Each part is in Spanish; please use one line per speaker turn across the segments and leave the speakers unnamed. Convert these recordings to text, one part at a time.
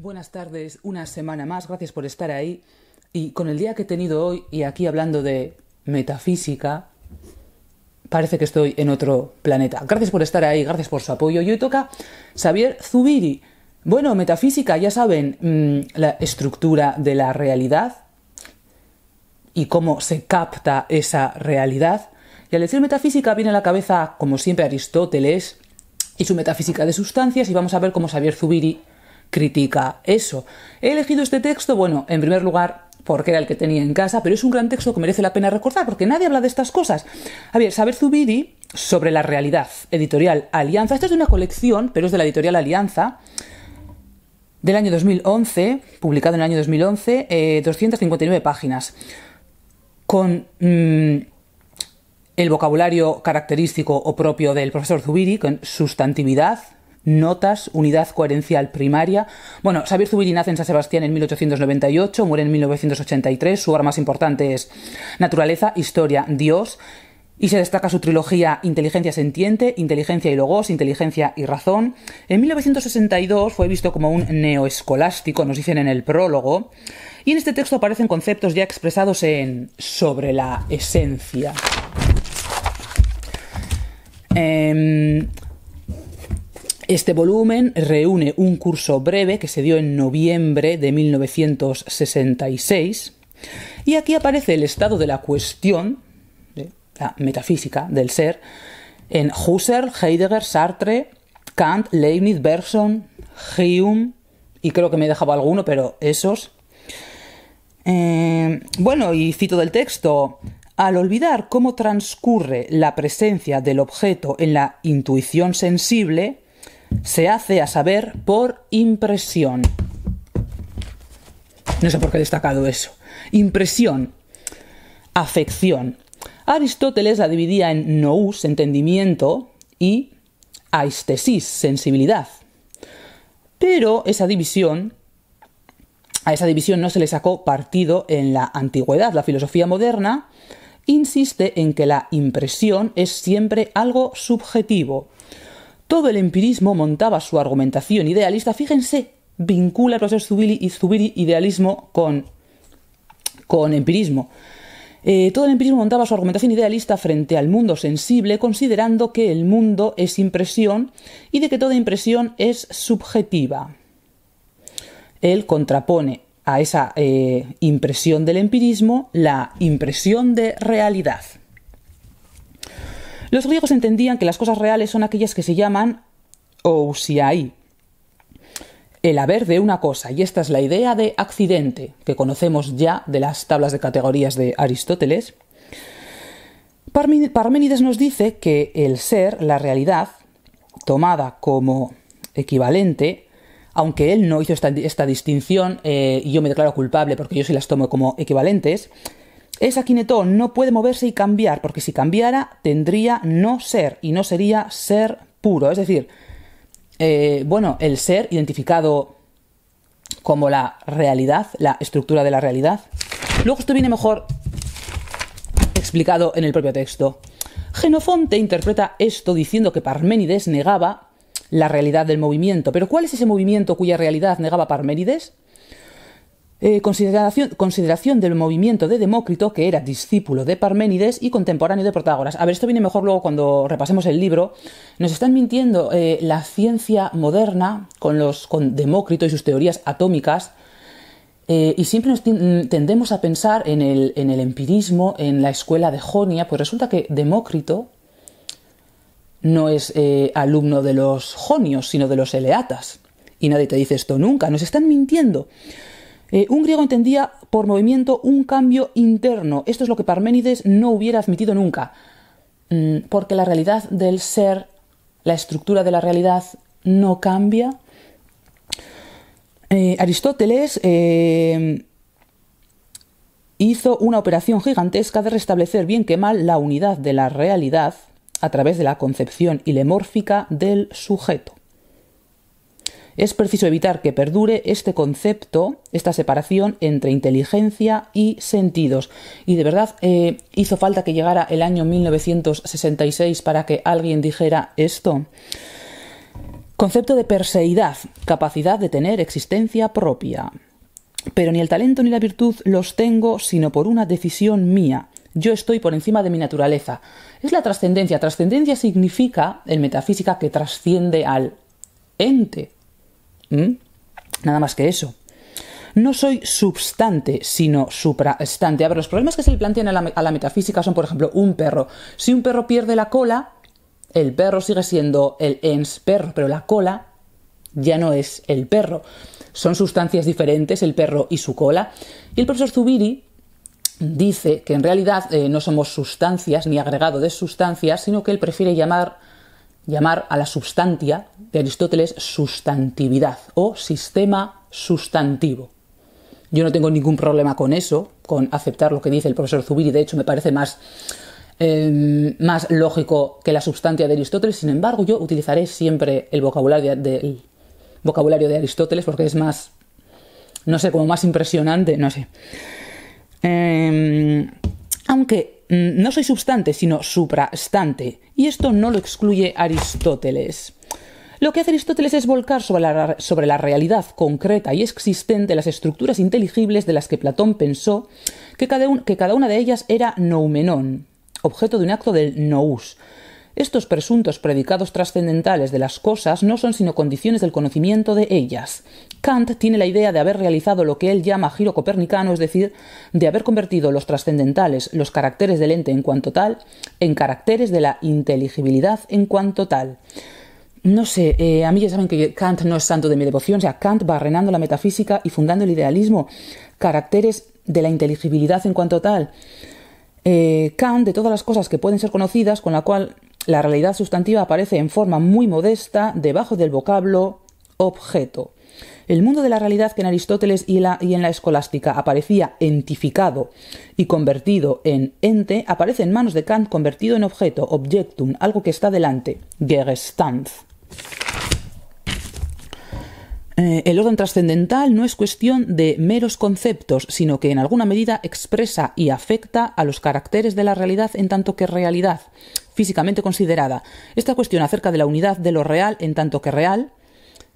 Buenas tardes, una semana más, gracias por estar ahí. Y con el día que he tenido hoy y aquí hablando de metafísica, parece que estoy en otro planeta. Gracias por estar ahí, gracias por su apoyo. Y hoy toca Xavier Zubiri. Bueno, metafísica, ya saben, mm, la estructura de la realidad y cómo se capta esa realidad. Y al decir metafísica viene a la cabeza, como siempre, Aristóteles y su metafísica de sustancias y vamos a ver cómo Xavier Zubiri critica eso. He elegido este texto, bueno, en primer lugar, porque era el que tenía en casa, pero es un gran texto que merece la pena recordar, porque nadie habla de estas cosas. A ver, Saber Zubiri, sobre la realidad, editorial Alianza. Esta es de una colección, pero es de la editorial Alianza, del año 2011, publicado en el año 2011, 259 eh, páginas, con mm, el vocabulario característico o propio del profesor Zubiri, con sustantividad, notas, unidad coherencial primaria. Bueno, Xavier Zubiri nace en San Sebastián en 1898, muere en 1983, su obra más importante es Naturaleza, Historia, Dios, y se destaca su trilogía Inteligencia sentiente, Inteligencia y logos, Inteligencia y razón. En 1962 fue visto como un neoescolástico, nos dicen en el prólogo, y en este texto aparecen conceptos ya expresados en sobre la esencia. Eh, este volumen reúne un curso breve que se dio en noviembre de 1966 y aquí aparece el estado de la cuestión, la metafísica del ser, en Husserl, Heidegger, Sartre, Kant, Leibniz, Bergson, Hume y creo que me he dejado alguno, pero esos. Eh, bueno, y cito del texto, al olvidar cómo transcurre la presencia del objeto en la intuición sensible, se hace a saber por impresión. No sé por qué he destacado eso. Impresión. Afección. Aristóteles la dividía en nous, entendimiento, y aistesis, sensibilidad. Pero esa división, a esa división no se le sacó partido en la antigüedad. La filosofía moderna insiste en que la impresión es siempre algo subjetivo, todo el empirismo montaba su argumentación idealista. Fíjense, vincula el proceso y Zubiri idealismo con, empirismo. Eh, todo el empirismo montaba su argumentación idealista frente al mundo sensible, considerando que el mundo es impresión y de que toda impresión es subjetiva. Él contrapone a esa eh, impresión del empirismo la impresión de realidad. Los griegos entendían que las cosas reales son aquellas que se llaman hay el haber de una cosa, y esta es la idea de accidente que conocemos ya de las tablas de categorías de Aristóteles. Parménides nos dice que el ser, la realidad, tomada como equivalente, aunque él no hizo esta, distinción, eh, y yo me declaro culpable porque yo sí las tomo como equivalentes, esa kinetón no puede moverse y cambiar, porque si cambiara tendría no ser y no sería ser puro. Es decir, eh, bueno, el ser identificado como la realidad, la estructura de la realidad. Luego esto viene mejor explicado en el propio texto. Genofonte interpreta esto diciendo que Parménides negaba la realidad del movimiento. Pero ¿cuál es ese movimiento cuya realidad negaba Parménides? Eh, consideración, del movimiento de Demócrito, que era discípulo de Parménides y contemporáneo de Protágoras. A ver, esto viene mejor luego cuando repasemos el libro. Nos están mintiendo eh, la ciencia moderna con, los, con Demócrito y sus teorías atómicas. Eh, y siempre nos mm, tendemos a pensar en el, en el empirismo, en la escuela de Jonia, pues resulta que Demócrito no es alumno de los jonios, sino de los eleatas. Y nadie te dice esto nunca, nos están mintiendo. Eh, un griego entendía por movimiento un cambio interno. Esto es lo que Parménides no hubiera admitido nunca, mm, porque la realidad del ser, la estructura de la realidad, no cambia. Eh, Aristóteles eh, hizo una operación gigantesca de restablecer bien que mal la unidad de la realidad a través de la concepción ilemórfica del sujeto. Es preciso evitar que perdure este concepto, esta separación entre inteligencia y sentidos. Y de verdad eh, hizo falta que llegara el año 1966 para que alguien dijera esto. Concepto de perseidad, capacidad de tener existencia propia. Pero ni el talento ni la virtud los tengo sino por una decisión mía. Yo estoy por encima de mi naturaleza. Es la trascendencia. Trascendencia significa, en metafísica, que trasciende al ente, ¿Mm? Nada más que eso. No soy substante, sino suprastante. A ver, los problemas que se le plantean a la, metafísica son, por ejemplo, un perro. Si un perro pierde la cola, el perro sigue siendo el ens perro, pero la cola ya no es el perro. Son sustancias diferentes, el perro y su cola. Y el profesor Zubiri dice que en realidad eh, no somos sustancias ni agregado de sustancias, sino que él prefiere llamar llamar a la substantia de Aristóteles sustantividad o sistema sustantivo. Yo no tengo ningún problema con eso, con aceptar lo que dice el profesor Zubiri, de hecho me parece más, em, más lógico que la sustancia de Aristóteles, sin embargo yo utilizaré siempre el vocabulario de, vocabulario de Aristóteles porque es más, no sé, como más impresionante, no sé. Em, aunque Mm, no soy substante, sino suprastante, y esto no lo excluye Aristóteles. Lo que hace Aristóteles es volcar sobre la, realidad concreta y existente las estructuras inteligibles de las que Platón pensó que cada, que cada una de ellas era noumenon, objeto de un acto del nous. Estos presuntos predicados trascendentales de las cosas no son sino condiciones del conocimiento de ellas, Kant tiene la idea de haber realizado lo que él llama giro copernicano, es decir, de haber convertido los trascendentales, los caracteres del ente en cuanto tal, en caracteres de la inteligibilidad en cuanto tal. No sé, eh, a mí ya saben que Kant no es santo de mi devoción, o sea, Kant va la metafísica y fundando el idealismo, caracteres de la inteligibilidad en cuanto tal. Eh, Kant, de todas las cosas que pueden ser conocidas, con la cual la realidad sustantiva aparece en forma muy modesta debajo del vocablo objeto. El mundo de la realidad que en Aristóteles y, en la escolástica aparecía entificado y convertido en ente, aparece en manos de Kant convertido en objeto, objectum, algo que está delante, Gegenstand. Eh, el orden trascendental no es cuestión de meros conceptos, sino que en alguna medida expresa y afecta a los caracteres de la realidad en tanto que realidad, físicamente considerada. Esta cuestión acerca de la unidad de lo real en tanto que real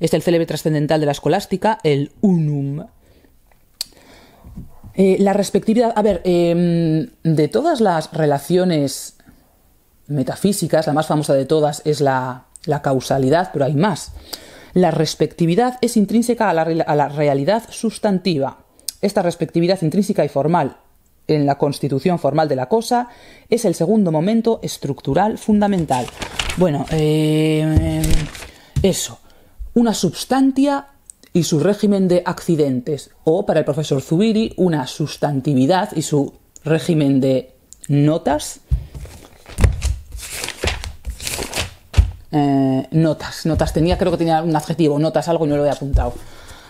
es el célebre trascendental de la escolástica, el unum. Eh, la respectividad. A ver, em, de todas las relaciones metafísicas, la más famosa de todas es la, causalidad, pero hay más. La respectividad es intrínseca a la, realidad sustantiva. Esta respectividad intrínseca y formal en la constitución formal de la cosa es el segundo momento estructural fundamental. Bueno, em, eso una substantia y su régimen de accidentes, o para el profesor Zubiri, una sustantividad y su régimen de notas. Eh, notas, notas, tenía, creo que tenía un adjetivo, notas, algo y no lo he apuntado.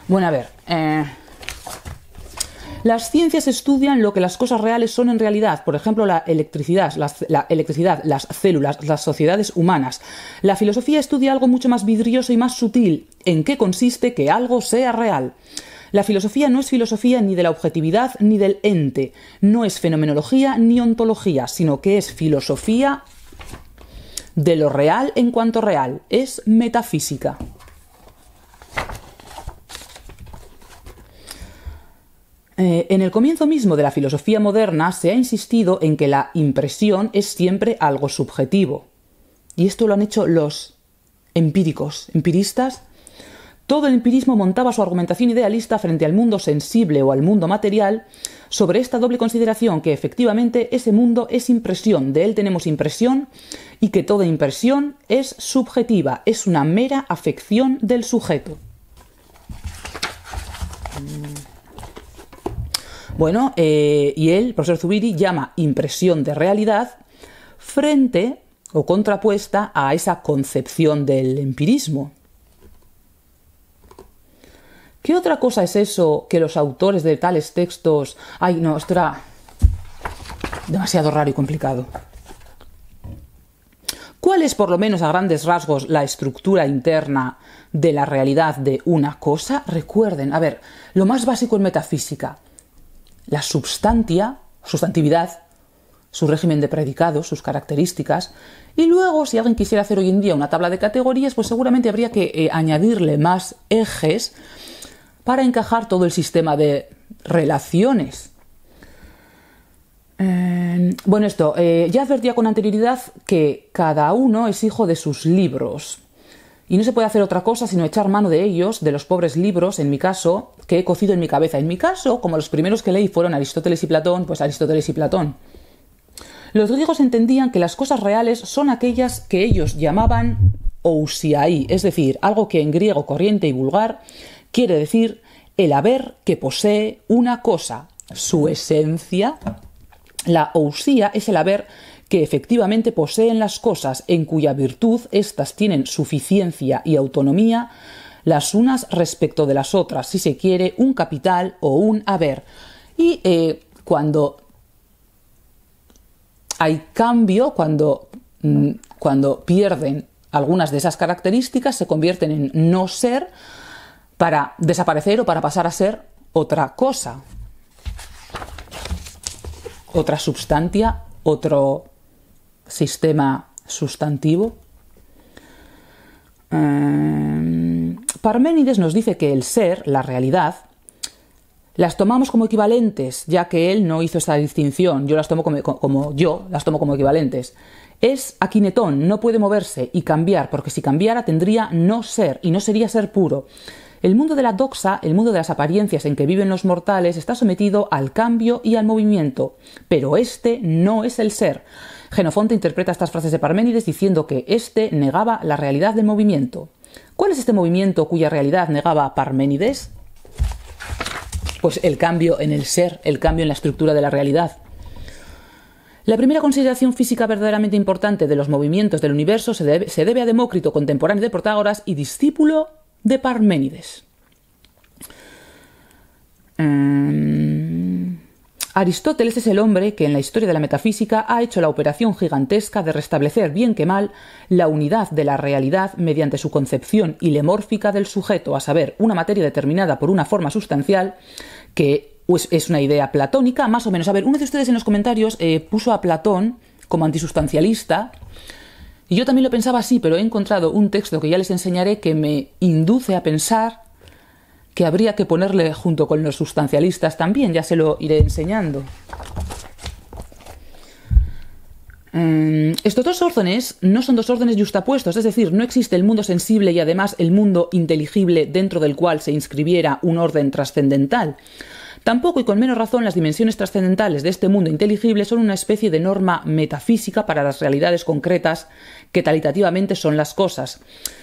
Bueno, a ver. Eh, las ciencias estudian lo que las cosas reales son en realidad, por ejemplo, la electricidad, las, la electricidad, las células, las sociedades humanas. La filosofía estudia algo mucho más vidrioso y más sutil, en qué consiste que algo sea real. La filosofía no es filosofía ni de la objetividad ni del ente, no es fenomenología ni ontología, sino que es filosofía de lo real en cuanto real, es metafísica. Eh, en el comienzo mismo de la filosofía moderna se ha insistido en que la impresión es siempre algo subjetivo. Y esto lo han hecho los empíricos, empiristas. Todo el empirismo montaba su argumentación idealista frente al mundo sensible o al mundo material sobre esta doble consideración que efectivamente ese mundo es impresión, de él tenemos impresión y que toda impresión es subjetiva, es una mera afección del sujeto. Bueno, eh, y él, el profesor Zubiri, llama impresión de realidad frente o contrapuesta a esa concepción del empirismo. ¿Qué otra cosa es eso que los autores de tales textos... Ay, no, esto era demasiado raro y complicado. ¿Cuál es, por lo menos a grandes rasgos, la estructura interna de la realidad de una cosa? Recuerden, a ver, lo más básico en metafísica, la substantia, sustantividad, su régimen de predicados, sus características, y luego si alguien quisiera hacer hoy en día una tabla de categorías, pues seguramente habría que eh, añadirle más ejes para encajar todo el sistema de relaciones. Em, bueno, esto, eh, ya advertía con anterioridad que cada uno es hijo de sus libros. Y no se puede hacer otra cosa sino echar mano de ellos, de los pobres libros, en mi caso, que he cocido en mi cabeza. En mi caso, como los primeros que leí fueron Aristóteles y Platón, pues Aristóteles y Platón. Los griegos entendían que las cosas reales son aquellas que ellos llamaban ousiaí, es decir, algo que en griego corriente y vulgar quiere decir el haber que posee una cosa, su esencia. La ousia es el haber que efectivamente poseen las cosas en cuya virtud éstas tienen suficiencia y autonomía las unas respecto de las otras, si se quiere, un capital o un haber. Y eh, cuando hay cambio, cuando, mm, cuando pierden algunas de esas características, se convierten en no ser para desaparecer o para pasar a ser otra cosa, otra substancia, otro sistema sustantivo. Eh, Parménides nos dice que el ser, la realidad, las tomamos como equivalentes, ya que él no hizo esa distinción, yo las tomo como, como yo, las tomo como equivalentes. Es aquinetón, no puede moverse y cambiar, porque si cambiara tendría no ser y no sería ser puro. El mundo de la doxa, el mundo de las apariencias en que viven los mortales, está sometido al cambio y al movimiento, pero este no es el ser. Genofonte interpreta estas frases de Parménides diciendo que éste negaba la realidad del movimiento. ¿Cuál es este movimiento cuya realidad negaba Parménides? Pues el cambio en el ser, el cambio en la estructura de la realidad. La primera consideración física verdaderamente importante de los movimientos del universo se debe, a Demócrito, contemporáneo de Protágoras y discípulo de Parménides. Mm, Aristóteles es el hombre que en la historia de la metafísica ha hecho la operación gigantesca de restablecer bien que mal la unidad de la realidad mediante su concepción ilemórfica del sujeto, a saber, una materia determinada por una forma sustancial que pues, es una idea platónica, más o menos. A ver, uno de ustedes en los comentarios eh, puso a Platón como antisustancialista. Y yo también lo pensaba así, pero he encontrado un texto que ya les enseñaré que me induce a pensar que habría que ponerle junto con los sustancialistas también, ya se lo iré enseñando. Eh, estos dos órdenes no son dos órdenes justapuestos, es decir, no existe el mundo sensible y además el mundo inteligible dentro del cual se inscribiera un orden trascendental. Tampoco y con menos razón las dimensiones trascendentales de este mundo inteligible son una especie de norma metafísica para las realidades concretas que talitativamente son las cosas,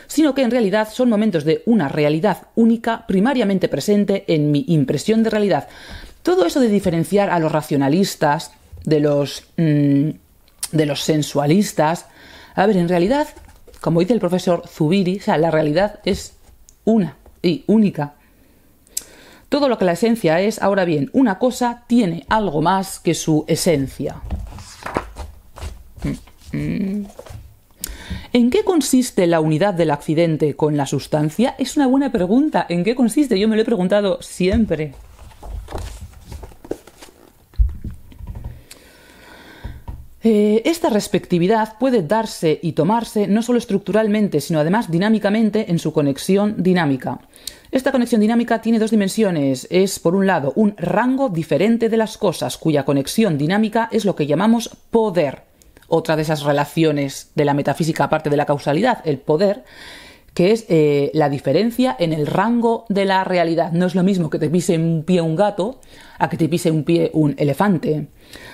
sino que en realidad son momentos de una realidad única primariamente presente en mi impresión de realidad. Todo eso de diferenciar a los racionalistas de los mm, de los sensualistas, a ver, en realidad, como dice el profesor Zubiri, o sea, la realidad es una y única. Todo lo que la esencia es, ahora bien, una cosa tiene algo más que su esencia. Mm, mm. ¿En qué consiste la unidad del accidente con la sustancia? Es una buena pregunta. ¿En qué consiste? Yo me lo he preguntado siempre. Eh, esta respectividad puede darse y tomarse no solo estructuralmente, sino además dinámicamente en su conexión dinámica. Esta conexión dinámica tiene dos dimensiones. Es, por un lado, un rango diferente de las cosas, cuya conexión dinámica es lo que llamamos poder. Otra de esas relaciones de la metafísica, aparte de la causalidad, el poder, que es eh, la diferencia en el rango de la realidad. No es lo mismo que te pise un pie un gato a que te pise un pie un elefante.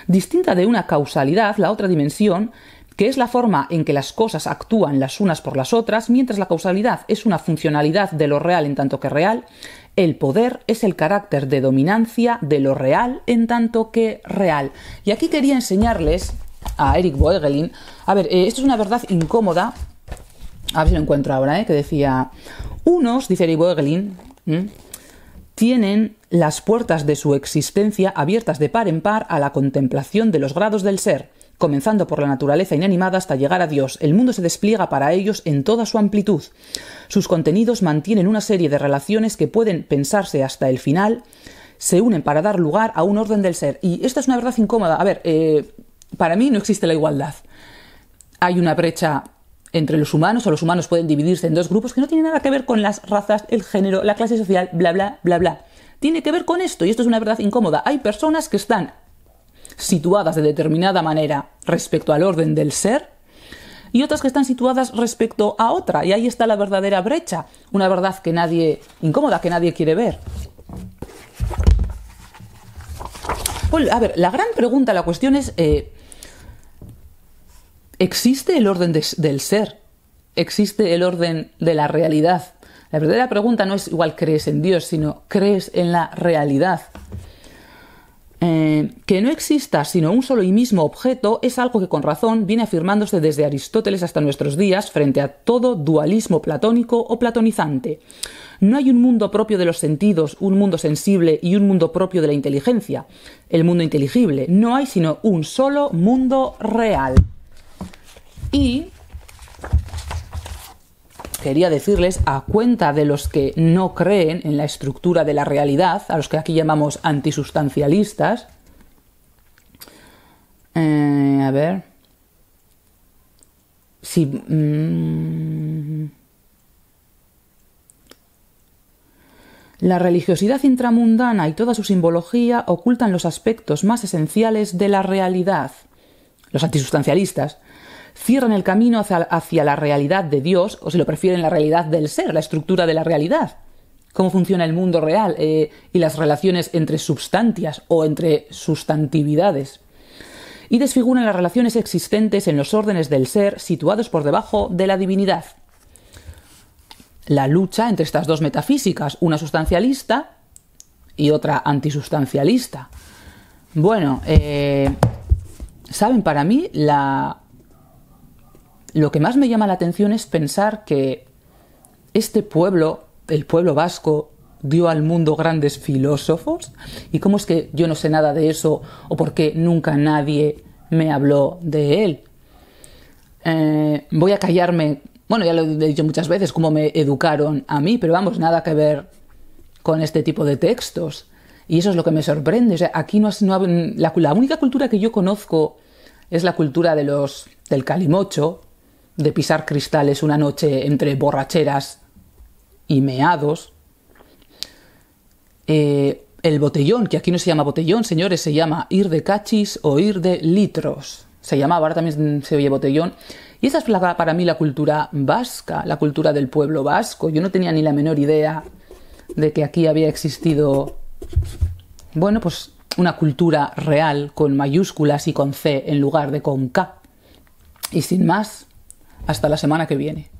Distinta de una causalidad, la otra dimensión que es la forma en que las cosas actúan las unas por las otras, mientras la causalidad es una funcionalidad de lo real en tanto que real, el poder es el carácter de dominancia de lo real en tanto que real. Y aquí quería enseñarles a Eric Boegelin, a ver, eh, esto es una verdad incómoda, a ver si lo encuentro ahora, eh, que decía, unos, dice Eric Boegelin, mm, tienen las puertas de su existencia abiertas de par en par a la contemplación de los grados del ser, Comenzando por la naturaleza inanimada hasta llegar a Dios, el mundo se despliega para ellos en toda su amplitud. Sus contenidos mantienen una serie de relaciones que pueden pensarse hasta el final, se unen para dar lugar a un orden del ser. Y esta es una verdad incómoda. A ver, eh, para mí no existe la igualdad. Hay una brecha entre los humanos, o los humanos pueden dividirse en dos grupos que no tiene nada que ver con las razas, el género, la clase social, bla, bla, bla, bla. Tiene que ver con esto, y esto es una verdad incómoda. Hay personas que están situadas de determinada manera respecto al orden del ser, y otras que están situadas respecto a otra. Y ahí está la verdadera brecha, una verdad que nadie, incómoda, que nadie quiere ver. a ver, la gran pregunta, la cuestión es, eh, ¿existe el orden del ser? ¿Existe el orden de la realidad? La verdadera pregunta no es igual crees en Dios, sino crees en la realidad. Eh, que no exista sino un solo y mismo objeto es algo que con razón viene afirmándose desde Aristóteles hasta nuestros días frente a todo dualismo platónico o platonizante. No hay un mundo propio de los sentidos, un mundo sensible y un mundo propio de la inteligencia, el mundo inteligible. No hay sino un solo mundo real. Y quería decirles, a cuenta de los que no creen en la estructura de la realidad, a los que aquí llamamos antisustancialistas, eh, a ver, mm, La religiosidad intramundana y toda su simbología ocultan los aspectos más esenciales de la realidad. Los antisustancialistas cierran el camino hacia, la realidad de Dios, o si lo prefieren, la realidad del ser, la estructura de la realidad cómo funciona el mundo real eh, y las relaciones entre sustancias o entre sustantividades. Y desfiguran las relaciones existentes en los órdenes del ser situados por debajo de la divinidad. La lucha entre estas dos metafísicas, una sustancialista y otra antisustancialista. Bueno, eh, ¿saben para mí la lo que más me llama la atención es pensar que este pueblo, el pueblo vasco, dio al mundo grandes filósofos? ¿Y cómo es que yo no sé nada de eso o por qué nunca nadie me habló de él? Eh, voy a callarme, bueno, ya lo he dicho muchas veces, cómo me educaron a mí, pero vamos, nada que ver con este tipo de textos. Y eso es lo que me sorprende. O sea, aquí no, la, única cultura que yo conozco es la cultura de los, del calimocho, de pisar cristales una noche entre borracheras y meados. Eh, el botellón, que aquí no se llama botellón, señores, se llama ir de cachis o ir de litros. Se llamaba, ahora también se oye botellón. Y esa es para mí la cultura vasca, la cultura del pueblo vasco. Yo no tenía ni la menor idea de que aquí había existido, bueno, pues una cultura real con mayúsculas y con C en lugar de con K. Y sin más, hasta la semana que viene.